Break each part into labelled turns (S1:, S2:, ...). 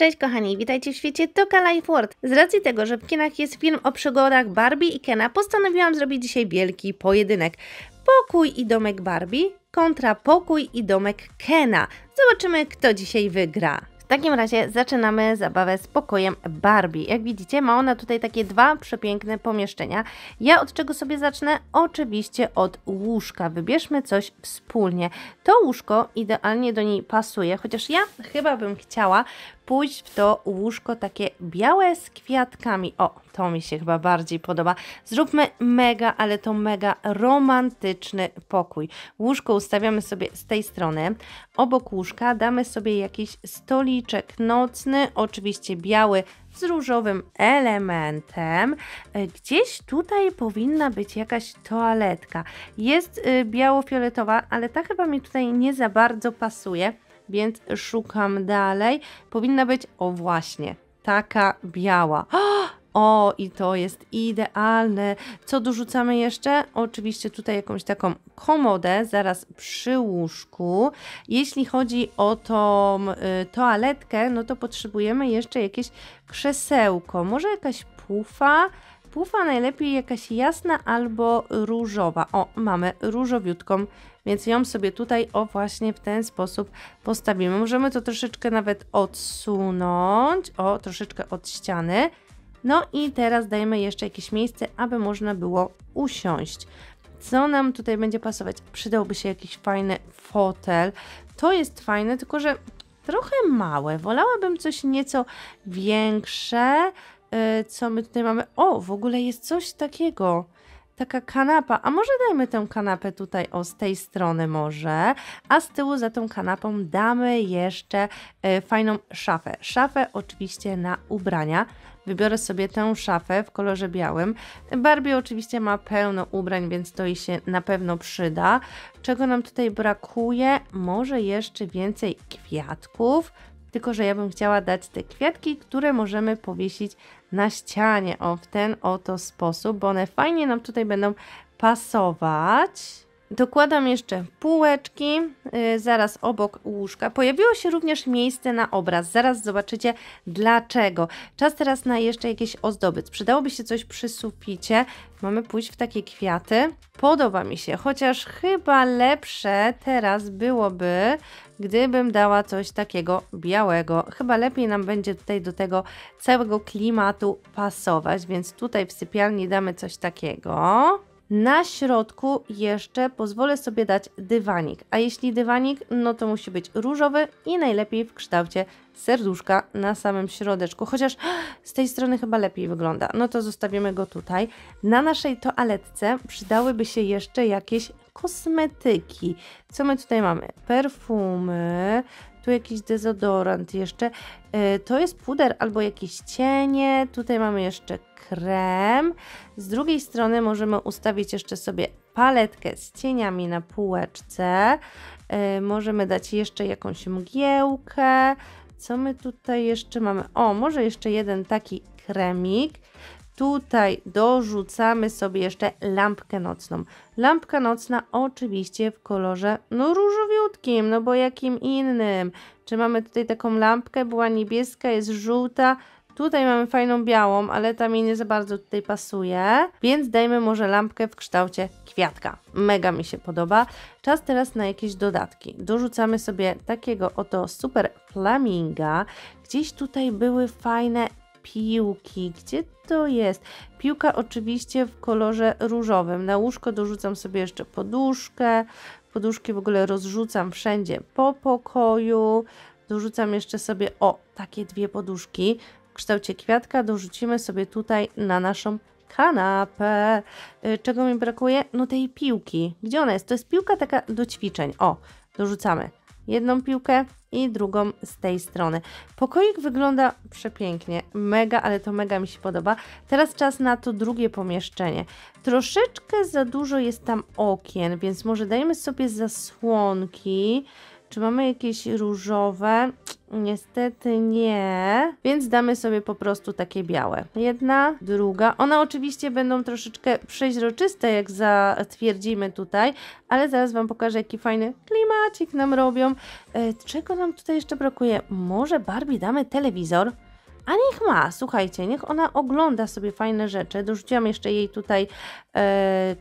S1: Cześć kochani, witajcie w świecie Toka Life World. Z racji tego, że w kinach jest film o przygodach Barbie i Kena, postanowiłam zrobić dzisiaj wielki pojedynek. Pokój i domek Barbie kontra pokój i domek Kena. Zobaczymy, kto dzisiaj wygra. W takim razie zaczynamy zabawę z pokojem Barbie. Jak widzicie, ma ona tutaj takie dwa przepiękne pomieszczenia. Ja od czego sobie zacznę? Oczywiście od łóżka. Wybierzmy coś wspólnie. To łóżko idealnie do niej pasuje, chociaż ja chyba bym chciała pójść w to łóżko takie białe z kwiatkami. O, to mi się chyba bardziej podoba. Zróbmy mega, ale to mega romantyczny pokój. Łóżko ustawiamy sobie z tej strony. Obok łóżka damy sobie jakiś stoliczek nocny, oczywiście biały z różowym elementem. E, gdzieś tutaj powinna być jakaś toaletka. Jest y, biało-fioletowa, ale ta chyba mi tutaj nie za bardzo pasuje więc szukam dalej. Powinna być, o właśnie, taka biała. O, i to jest idealne. Co dorzucamy jeszcze? Oczywiście tutaj jakąś taką komodę, zaraz przy łóżku. Jeśli chodzi o tą y, toaletkę, no to potrzebujemy jeszcze jakieś krzesełko. Może jakaś pufa? Pufa najlepiej jakaś jasna albo różowa. O, mamy różowiutką więc ją sobie tutaj o właśnie w ten sposób postawimy. Możemy to troszeczkę nawet odsunąć, o troszeczkę od ściany. No i teraz dajemy jeszcze jakieś miejsce, aby można było usiąść. Co nam tutaj będzie pasować? Przydałby się jakiś fajny fotel. To jest fajne, tylko że trochę małe. Wolałabym coś nieco większe. Y, co my tutaj mamy? O, w ogóle jest coś takiego taka kanapa. A może dajmy tę kanapę tutaj o z tej strony może, a z tyłu za tą kanapą damy jeszcze e, fajną szafę. Szafę oczywiście na ubrania. Wybiorę sobie tę szafę w kolorze białym. Barbie oczywiście ma pełno ubrań, więc to jej się na pewno przyda. Czego nam tutaj brakuje? Może jeszcze więcej kwiatków tylko że ja bym chciała dać te kwiatki, które możemy powiesić na ścianie o w ten oto sposób, bo one fajnie nam tutaj będą pasować. Dokładam jeszcze półeczki, y, zaraz obok łóżka. Pojawiło się również miejsce na obraz. Zaraz zobaczycie dlaczego. Czas teraz na jeszcze jakieś ozdoby. Przydałoby się coś przy suficie. Mamy pójść w takie kwiaty. Podoba mi się, chociaż chyba lepsze teraz byłoby, gdybym dała coś takiego białego. Chyba lepiej nam będzie tutaj do tego całego klimatu pasować, więc tutaj w sypialni damy coś takiego. Na środku jeszcze pozwolę sobie dać dywanik, a jeśli dywanik, no to musi być różowy i najlepiej w kształcie serduszka na samym środeczku, chociaż z tej strony chyba lepiej wygląda. No to zostawimy go tutaj. Na naszej toaletce przydałyby się jeszcze jakieś kosmetyki. Co my tutaj mamy? Perfumy, tu jakiś dezodorant jeszcze. E, to jest puder albo jakieś cienie, tutaj mamy jeszcze krem. Z drugiej strony możemy ustawić jeszcze sobie paletkę z cieniami na półeczce. E, możemy dać jeszcze jakąś mgiełkę. Co my tutaj jeszcze mamy? O, może jeszcze jeden taki kremik. Tutaj dorzucamy sobie jeszcze lampkę nocną. Lampka nocna oczywiście w kolorze no różowiutkim, no bo jakim innym. Czy mamy tutaj taką lampkę, była niebieska, jest żółta, Tutaj mamy fajną białą, ale ta mi nie za bardzo tutaj pasuje, więc dajmy może lampkę w kształcie kwiatka. Mega mi się podoba. Czas teraz na jakieś dodatki. Dorzucamy sobie takiego oto super flaminga. Gdzieś tutaj były fajne piłki. Gdzie to jest? Piłka oczywiście w kolorze różowym. Na łóżko dorzucam sobie jeszcze poduszkę. Poduszki w ogóle rozrzucam wszędzie po pokoju. Dorzucam jeszcze sobie, o, takie dwie poduszki w kształcie kwiatka. Dorzucimy sobie tutaj na naszą kanapę. Y, czego mi brakuje? No tej piłki. Gdzie ona jest? To jest piłka taka do ćwiczeń. O, dorzucamy jedną piłkę i drugą z tej strony. Pokoik wygląda przepięknie, mega, ale to mega mi się podoba. Teraz czas na to drugie pomieszczenie. Troszeczkę za dużo jest tam okien, więc może dajmy sobie zasłonki. Czy mamy jakieś różowe? Niestety nie, więc damy sobie po prostu takie białe. Jedna, druga. One oczywiście będą troszeczkę przeźroczyste, jak zatwierdzimy tutaj, ale zaraz Wam pokażę, jaki fajny klimacik nam robią. E, czego nam tutaj jeszcze brakuje? Może Barbie damy telewizor? A niech ma, słuchajcie, niech ona ogląda sobie fajne rzeczy. Dorzuciłam jeszcze jej tutaj e, e,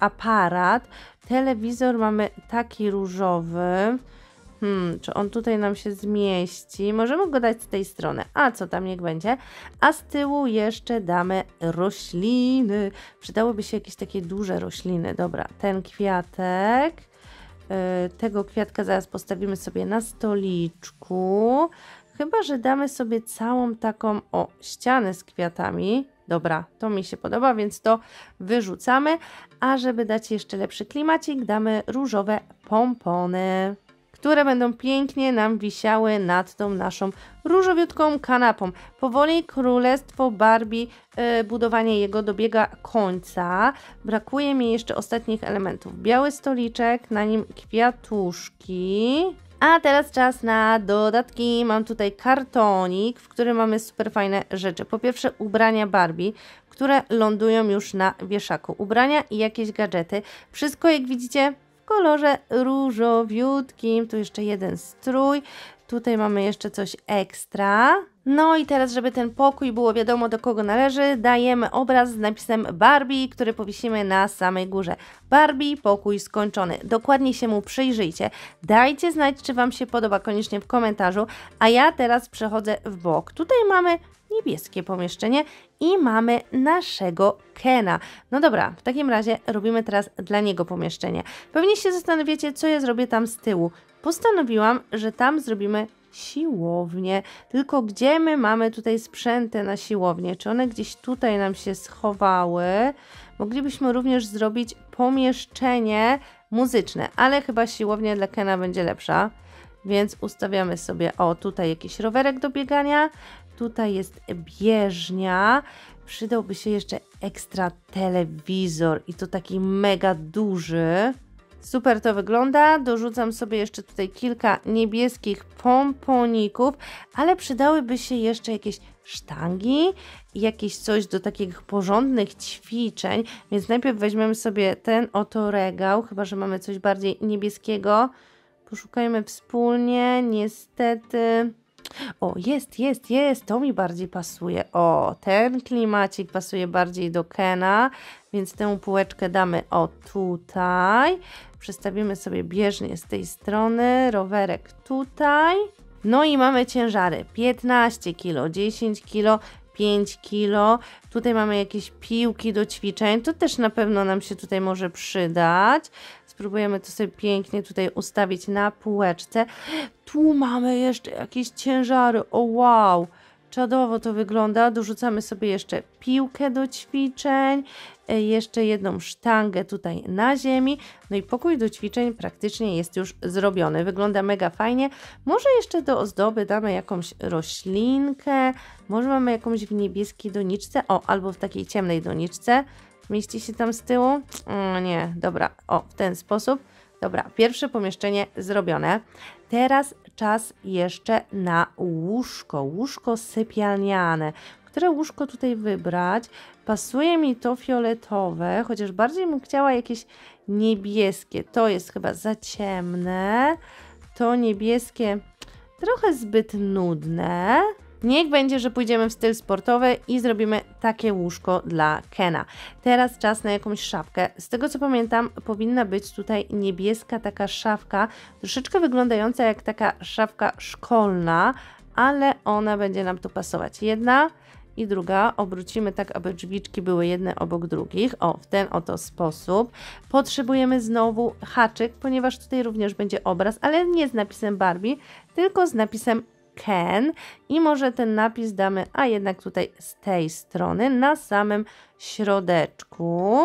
S1: aparat. Telewizor mamy taki różowy. Hmm, czy on tutaj nam się zmieści? Możemy go dać z tej strony. A co tam niech będzie? A z tyłu jeszcze damy rośliny. Przydałyby się jakieś takie duże rośliny. Dobra, ten kwiatek. E, tego kwiatka zaraz postawimy sobie na stoliczku. Chyba, że damy sobie całą taką o ścianę z kwiatami. Dobra, to mi się podoba, więc to wyrzucamy. A żeby dać jeszcze lepszy klimacik, damy różowe pompony które będą pięknie nam wisiały nad tą naszą różowiutką kanapą. Powoli królestwo Barbie, yy, budowanie jego dobiega końca. Brakuje mi jeszcze ostatnich elementów. Biały stoliczek, na nim kwiatuszki, a teraz czas na dodatki. Mam tutaj kartonik, w którym mamy super fajne rzeczy. Po pierwsze ubrania Barbie, które lądują już na wieszaku. Ubrania i jakieś gadżety. Wszystko jak widzicie kolorze różowiutkim. Tu jeszcze jeden strój. Tutaj mamy jeszcze coś ekstra. No i teraz, żeby ten pokój było wiadomo do kogo należy, dajemy obraz z napisem Barbie, który powiesimy na samej górze. Barbie, pokój skończony. Dokładnie się mu przyjrzyjcie. Dajcie znać, czy Wam się podoba koniecznie w komentarzu, a ja teraz przechodzę w bok. Tutaj mamy niebieskie pomieszczenie i mamy naszego Kena. No dobra, w takim razie robimy teraz dla niego pomieszczenie. Pewnie się zastanawiacie, co ja zrobię tam z tyłu. Postanowiłam, że tam zrobimy siłownię. Tylko gdzie my mamy tutaj sprzęty na siłownię? Czy one gdzieś tutaj nam się schowały? Moglibyśmy również zrobić pomieszczenie muzyczne, ale chyba siłownia dla Kena będzie lepsza. Więc ustawiamy sobie, o tutaj jakiś rowerek do biegania, tutaj jest bieżnia, przydałby się jeszcze ekstra telewizor i to taki mega duży. Super to wygląda. Dorzucam sobie jeszcze tutaj kilka niebieskich pomponików, ale przydałyby się jeszcze jakieś sztangi jakieś coś do takich porządnych ćwiczeń. Więc najpierw weźmiemy sobie ten oto regał, chyba że mamy coś bardziej niebieskiego. Poszukajmy wspólnie, niestety... O, jest, jest, jest, to mi bardziej pasuje. O, ten klimacik pasuje bardziej do Kena, więc tę półeczkę damy o tutaj. Przestawimy sobie bieżnie z tej strony, rowerek tutaj. No i mamy ciężary 15 kg, 10 kg, 5 kg. Tutaj mamy jakieś piłki do ćwiczeń, to też na pewno nam się tutaj może przydać. Spróbujemy to sobie pięknie tutaj ustawić na półeczce. Tu mamy jeszcze jakieś ciężary. O wow! Czadowo to wygląda. Dorzucamy sobie jeszcze piłkę do ćwiczeń, e, jeszcze jedną sztangę tutaj na ziemi. No i pokój do ćwiczeń praktycznie jest już zrobiony. Wygląda mega fajnie. Może jeszcze do ozdoby damy jakąś roślinkę, może mamy jakąś w niebieskiej doniczce, o albo w takiej ciemnej doniczce. Mieści się tam z tyłu? O, mm, nie, dobra, o, w ten sposób. Dobra, pierwsze pomieszczenie zrobione. Teraz czas jeszcze na łóżko, łóżko sypialniane. Które łóżko tutaj wybrać? Pasuje mi to fioletowe, chociaż bardziej bym chciała jakieś niebieskie. To jest chyba za ciemne. To niebieskie trochę zbyt nudne. Niech będzie, że pójdziemy w styl sportowy i zrobimy takie łóżko dla Kena. Teraz czas na jakąś szafkę. Z tego co pamiętam, powinna być tutaj niebieska taka szafka, troszeczkę wyglądająca jak taka szafka szkolna, ale ona będzie nam tu pasować. Jedna i druga obrócimy tak, aby drzwiczki były jedne obok drugich, o w ten oto sposób. Potrzebujemy znowu haczyk, ponieważ tutaj również będzie obraz, ale nie z napisem Barbie, tylko z napisem can i może ten napis damy, a jednak tutaj z tej strony, na samym środeczku.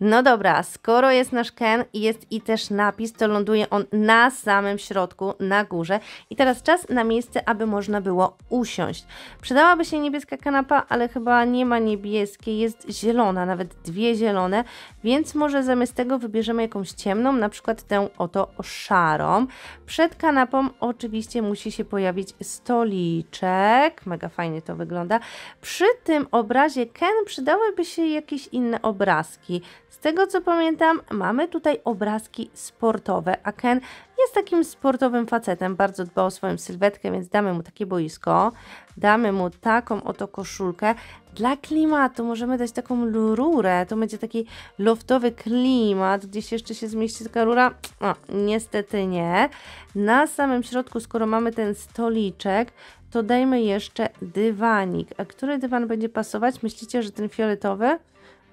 S1: No dobra, skoro jest nasz Ken i jest i też napis, to ląduje on na samym środku, na górze. I teraz czas na miejsce, aby można było usiąść. Przydałaby się niebieska kanapa, ale chyba nie ma niebieskiej, jest zielona, nawet dwie zielone, więc może zamiast tego wybierzemy jakąś ciemną, na przykład tę oto szarą. Przed kanapą oczywiście musi się pojawić stoliczek, mega fajnie to wygląda. Przy tym obrazie Ken przydałyby się jakieś inne obrazki z tego co pamiętam, mamy tutaj obrazki sportowe, a Ken jest takim sportowym facetem, bardzo dba o swoją sylwetkę, więc damy mu takie boisko, damy mu taką oto koszulkę. Dla klimatu możemy dać taką rurę, to będzie taki loftowy klimat, gdzieś jeszcze się zmieści taka rura, no, niestety nie. Na samym środku, skoro mamy ten stoliczek, to dajmy jeszcze dywanik. A który dywan będzie pasować? Myślicie, że ten fioletowy?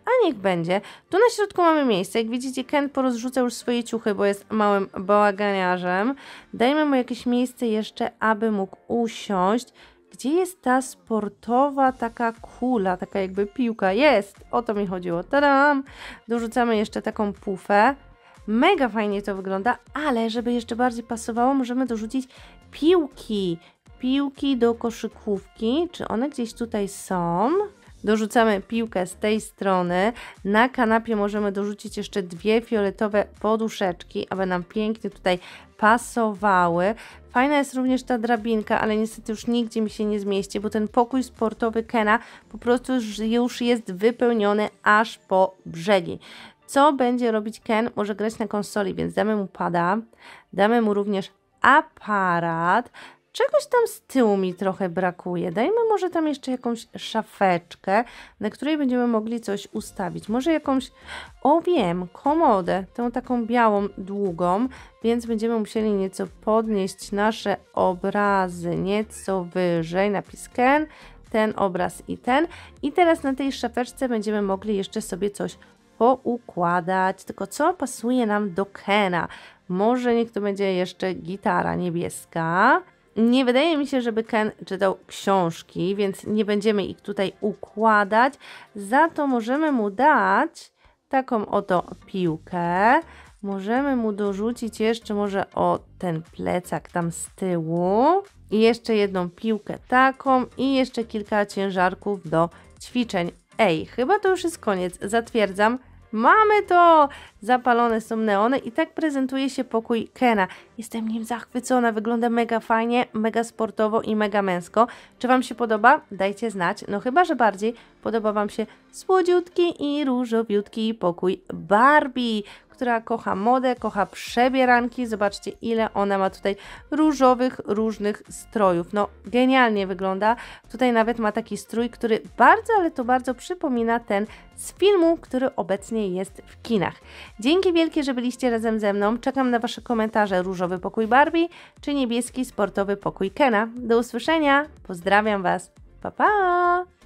S1: a niech będzie. Tu na środku mamy miejsce. Jak widzicie, Ken porozrzuca już swoje ciuchy, bo jest małym bałaganiarzem. Dajmy mu jakieś miejsce jeszcze, aby mógł usiąść. Gdzie jest ta sportowa taka kula, taka jakby piłka? Jest! O to mi chodziło. Tadam! Dorzucamy jeszcze taką pufę. Mega fajnie to wygląda, ale żeby jeszcze bardziej pasowało, możemy dorzucić piłki. Piłki do koszykówki. Czy one gdzieś tutaj są? dorzucamy piłkę z tej strony. Na kanapie możemy dorzucić jeszcze dwie fioletowe poduszeczki, aby nam pięknie tutaj pasowały. Fajna jest również ta drabinka, ale niestety już nigdzie mi się nie zmieści, bo ten pokój sportowy Kena po prostu już jest wypełniony aż po brzegi. Co będzie robić Ken? Może grać na konsoli, więc damy mu pada, damy mu również aparat, Czegoś tam z tyłu mi trochę brakuje. Dajmy może tam jeszcze jakąś szafeczkę, na której będziemy mogli coś ustawić. Może jakąś, o wiem, komodę, tą taką białą, długą, więc będziemy musieli nieco podnieść nasze obrazy, nieco wyżej, napis Ken, ten obraz i ten. I teraz na tej szafeczce będziemy mogli jeszcze sobie coś poukładać, tylko co pasuje nam do Kena. Może niech to będzie jeszcze gitara niebieska. Nie wydaje mi się, żeby Ken czytał książki, więc nie będziemy ich tutaj układać. Za to możemy mu dać taką oto piłkę. Możemy mu dorzucić jeszcze może o ten plecak tam z tyłu. I jeszcze jedną piłkę taką i jeszcze kilka ciężarków do ćwiczeń. Ej, chyba to już jest koniec. Zatwierdzam, Mamy to! Zapalone są neony i tak prezentuje się pokój Kena. Jestem nim zachwycona, wygląda mega fajnie, mega sportowo i mega męsko. Czy Wam się podoba? Dajcie znać. No chyba, że bardziej podoba Wam się słodziutki i różowiutki pokój Barbie, która kocha modę, kocha przebieranki. Zobaczcie, ile ona ma tutaj różowych, różnych strojów. No, genialnie wygląda. Tutaj nawet ma taki strój, który bardzo, ale to bardzo przypomina ten z filmu, który obecnie jest w kinach. Dzięki wielkie, że byliście razem ze mną. Czekam na Wasze komentarze różowy pokój Barbie czy niebieski sportowy pokój Kena. Do usłyszenia. Pozdrawiam Was. Pa, pa!